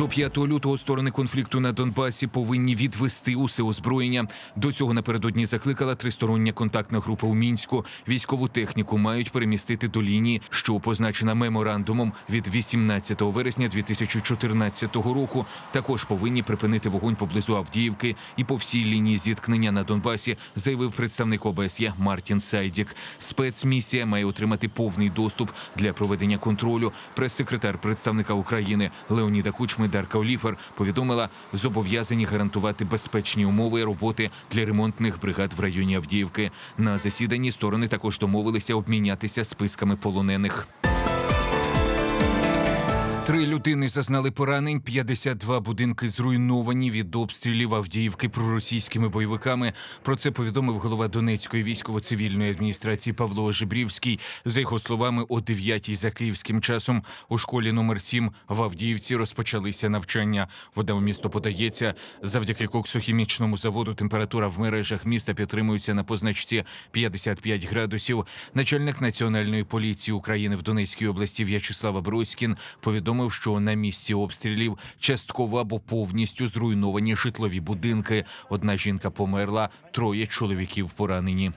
До 5 лютого сторони конфлікту на Донбасі повинні відвести усе озброєння. До цього напередодні закликала тристороння контактна група у мінську. Військову техніку мають перемістити до лінії, що позначена меморандумом від 18 вересня 2014 року. Також повинні припинити вогонь поблизу Авдіївки і по всій лінії зіткнення на Донбасі, заявив представник ОБСЄ Мартін Сайдік. Спецмісія має отримати повний доступ для проведення контролю. Прес-секретар представника України Леоніда Кучми. Дарка Оліфер повідомила, зобов'язані гарантувати безпечні умови роботи для ремонтних бригад в районі Авдіївки. На засіданні сторони також домовилися обмінятися списками полонених. Три людини зазнали поранень, 52 будинки зруйновані від обстрілів Авдіївки проросійськими бойовиками. Про це повідомив голова Донецької військово-цивільної адміністрації Павло Жибрівський. За його словами, о 9 за київським часом у школі номер 7 в Авдіївці розпочалися навчання. Вода у місто подається завдяки коксохімічному заводу. Температура в мережах міста підтримується на позначці 55 градусів. Начальник національної поліції України в Донецькій області В'ячеслава Бруськін повідомив повідомив, що на місці обстрілів частково або повністю зруйновані житлові будинки. Одна жінка померла, троє чоловіків поранені.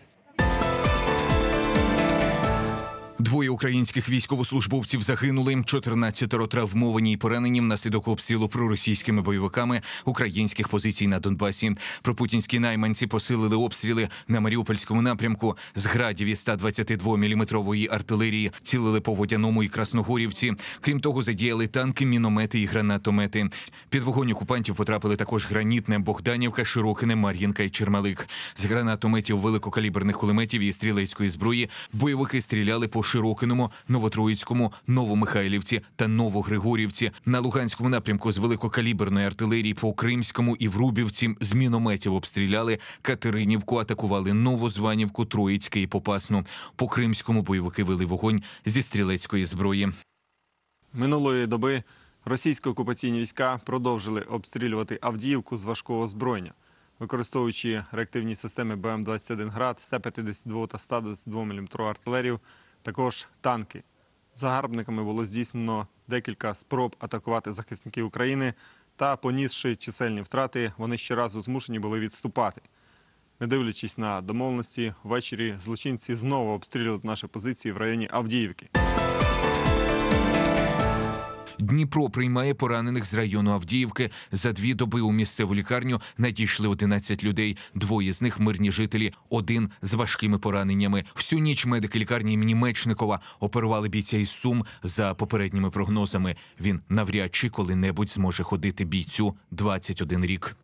Двоє українських військовослужбовців загинули, 14 травмовані і поранені внаслідок обстрілу проросійськими бойовиками українських позицій на Донбасі. Пропутінські найманці посилили обстріли на Маріупольському напрямку. З градів і 122-мм артилерії цілили по водяному і красногорівці. Крім того, задіяли танки, міномети і гранатомети. Під вогонь окупантів потрапили також гранітне Богданівка, Широкине, Мар'їнка і Чермалик. З гранатометів великокаліберних кулеметів і стрілецької зброї бойовики стріляли по Широкиному, Новотроїцькому, Новомихайлівці та Новогригорівці, на Луганському напрямку з великокаліберної артилерії по Кримському і Врубівці з мінометів обстріляли Катеринівку, атакували Новозванівку, Троїцьке і Попасну. По Кримському бойовики вели вогонь зі стрілецької зброї. Минулої доби російські окупаційні війська продовжили обстрілювати Авдіївку з важкого зброєння. Використовуючи реактивні системи БМ-21 ГРАД, 152 та 122 мм артилерію, також танки. Загарбниками було здійснено декілька спроб атакувати захисників України та, понісши чисельні втрати, вони ще разу змушені були відступати. Не дивлячись на домовленості, ввечері злочинці знову обстрілюють наші позиції в районі Авдіївки. Дніпро приймає поранених з району Авдіївки. За дві доби у місцеву лікарню надійшли 11 людей. Двоє з них мирні жителі, один з важкими пораненнями. Всю ніч медики лікарні імені Мечникова оперували бійця із сум за попередніми прогнозами. Він навряд чи коли-небудь зможе ходити бійцю 21 рік.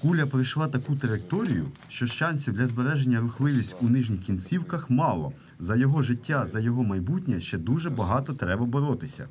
Куля пройшла таку траєкторію, що шансів для збереження рухливість у нижніх кінцівках мало. За його життя, за його майбутнє ще дуже багато треба боротися.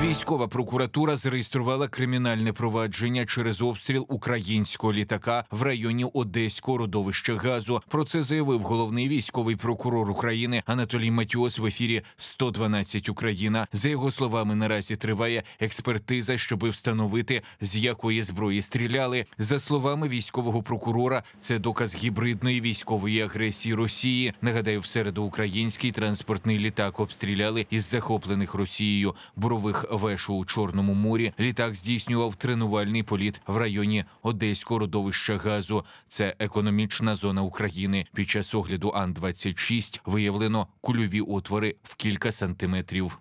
Військова прокуратура зареєструвала кримінальне провадження через обстріл українського літака в районі Одеського родовища газу. Про це заявив головний військовий прокурор України Анатолій Матіос в ефірі «112 Україна. За його словами, наразі триває експертиза, щоби встановити з якої зброї стріляли. За словами військового прокурора, це доказ гібридної військової агресії Росії. Нагадаю, в середу український транспортний літак обстріляли із захоплених Росією бурових вешу у Чорному морі літак здійснював тренувальний політ в районі Одеського родовища газу. Це економічна зона України. Під час огляду Ан 26 виявлено кульові отвори в кілька сантиметрів.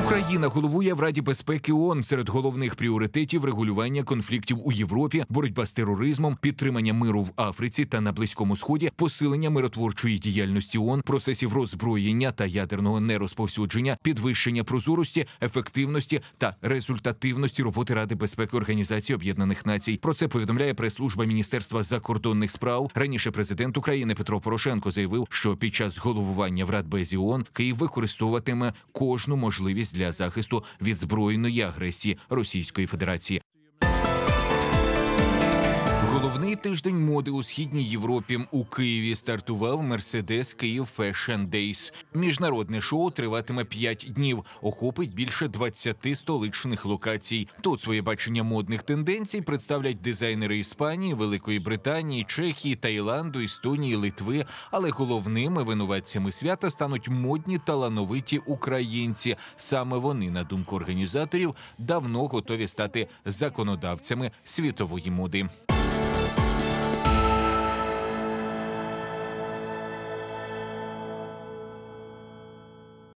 Україна головує в Раді безпеки ООН. серед головних пріоритетів регулювання конфліктів у Європі, боротьба з тероризмом, підтримання миру в Африці та на близькому сході, посилення миротворчої діяльності ООН, процесів роззброєння та ядерного нерозповсюдження, підвищення прозорості, ефективності та результативності роботи Ради безпеки Організації Об'єднаних Націй. Про це повідомляє прес-служба Міністерства закордонних справ. Раніше президент України Петро Порошенко заявив, що під час головування в Радбезі ООН Київ використовуватиме кожну можливість можливість для захисту від збройної агресії Російської Федерації. Головний тиждень моди у східній Європі у Києві стартував Mercedes Київ Fashion Days. Міжнародне шоу триватиме 5 днів, охопить більше 20 столичних локацій. Тут своє бачення модних тенденцій представлять дизайнери Іспанії, Великої Британії, Чехії, Таїланду, Естонії, Литви. Але головними винуватцями свята стануть модні талановиті українці. Саме вони, на думку організаторів, давно готові стати законодавцями світової моди.